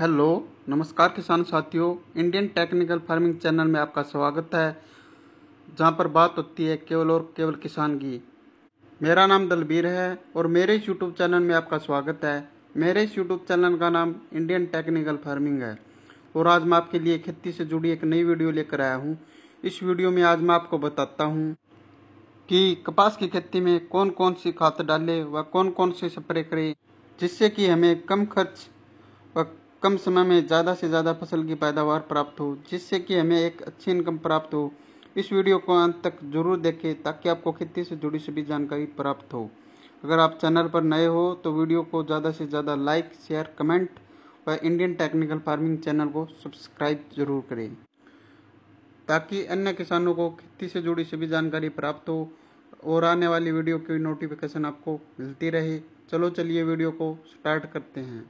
hello नमस्कार किसान साथियों इंडियन टेक्निकल फार्मिंग चैनल में आपका स्वागत है जहां पर बात होती है केवल और केवल किसान की मेरा नाम दलबीर है और मेरे इस यूट्यूब चैनल में आपका स्वागत है मेरे इस यूट्यूब चैनल का नाम इंडियन टेक्निकल फार्मिंग है और आज मैं आपके लिए खेती से जुड़ी एक नई वीडियो लेकर आया हूँ इस वीडियो में आज मैं आपको बताता हूँ कि कपास की खेती में कौन कौन सी खाद डालें व कौन कौन से स्प्रे करें जिससे कि हमें कम खर्च व कम समय में ज़्यादा से ज़्यादा फसल की पैदावार प्राप्त हो जिससे कि हमें एक अच्छी इनकम प्राप्त हो इस वीडियो को अंत तक जरूर देखें ताकि आपको खेती से जुड़ी सभी जानकारी प्राप्त हो अगर आप चैनल पर नए हो तो वीडियो को ज़्यादा से ज़्यादा लाइक शेयर कमेंट और इंडियन टेक्निकल फार्मिंग चैनल को सब्सक्राइब जरूर करें ताकि अन्य किसानों को खेती से जुड़ी सभी जानकारी प्राप्त हो और आने वाली वीडियो की नोटिफिकेशन आपको मिलती रहे चलो चलिए वीडियो को स्टार्ट करते हैं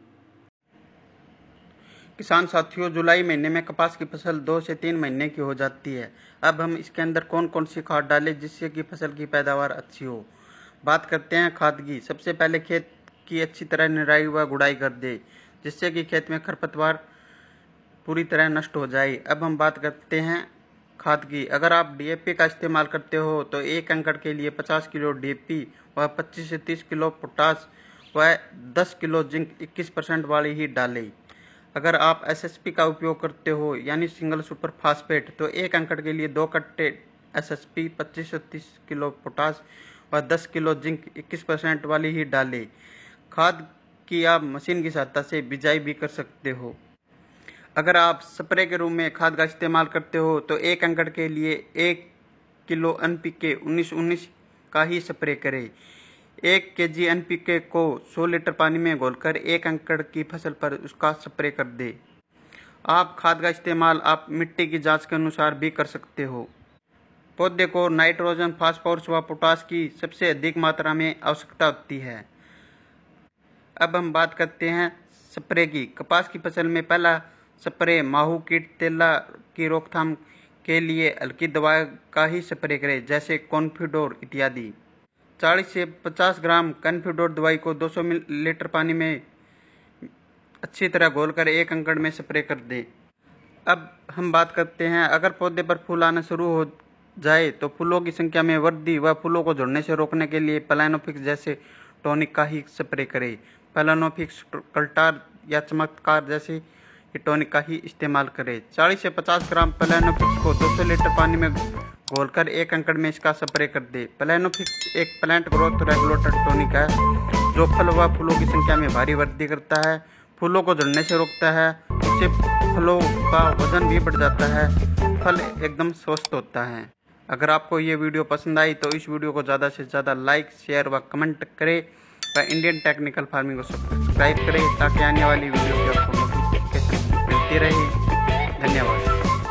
किसान साथियों जुलाई महीने में कपास की फसल दो से तीन महीने की हो जाती है अब हम इसके अंदर कौन कौन सी खाद डालें जिससे कि फसल की पैदावार अच्छी हो बात करते हैं खाद की सबसे पहले खेत की अच्छी तरह निराई व गुड़ाई कर दे जिससे कि खेत में खरपतवार पूरी तरह नष्ट हो जाए अब हम बात करते हैं खाद की अगर आप डीएपी का इस्तेमाल करते हो तो एक अंकड़ के लिए 50 किलो डीएपी व 25 से 30 किलो पोटास व 10 किलो जिंक 21 परसेंट वाली ही डालें अगर आप एसएसपी का उपयोग करते हो यानी सिंगल सुपर फास्फेट तो एक अंकड़ के लिए दो कट्टे एसएसपी 25 से 30 किलो पोटास और 10 किलो जिंक 21 परसेंट वाली ही डालें खाद की आप मशीन की सहायता से बिजाई भी कर सकते हो अगर आप स्प्रे के रूप में खाद का इस्तेमाल करते हो तो एक अंकड़ के लिए एक किलो एन पी के उन्नीस उन्नीस का ही स्प्रे करें एक के जी एन.पी.के को 100 लीटर पानी में घोलकर एक अंकड़ की फसल पर उसका स्प्रे कर दे आप खाद का इस्तेमाल आप मिट्टी की जांच के अनुसार भी कर सकते हो पौधे को नाइट्रोजन फास्फोरस व पोटास की सबसे अधिक मात्रा में आवश्यकता होती है अब हम बात करते हैं स्प्रे की कपास की फसल में पहला स्प्रे माहू कीट तेला की रोकथाम के लिए हल्की दवा का ही स्प्रे करें जैसे कॉन्फिडोर इत्यादि 40 से 50 ग्राम कन्फ्यूडोर दवाई को 200 लीटर पानी में अच्छी तरह घोलकर एक अंकड़ में स्प्रे कर दें अब हम बात करते हैं अगर पौधे पर फूल आना शुरू हो जाए तो फूलों की संख्या में वृद्धि व फूलों को झड़ने से रोकने के लिए पलानोफिक्स जैसे टॉनिक का ही स्प्रे करें पलानोफिक्स कल्टार या चमत्कार जैसे टॉनिक का ही इस्तेमाल करें 40 से 50 ग्राम पलानोफिक्स को 200 लीटर पानी में घोलकर एक अंकड़ में इसका स्प्रे कर दे प्लानोफिक्स एक प्लांट ग्रोथ रेगुलेटर टोनिक है जो फल व फूलों की संख्या में भारी वृद्धि करता है फूलों को झड़ने से रोकता है उससे फलों का वजन भी बढ़ जाता है फल एकदम स्वस्थ होता है अगर आपको ये वीडियो पसंद आई तो इस वीडियो को ज़्यादा से ज़्यादा लाइक शेयर व कमेंट करें व इंडियन टेक्निकल फार्मिंग को सब्सक्राइब करें ताकि आने वाली वीडियो की आपको नोटिफिकेशन मिलती रहे धन्यवाद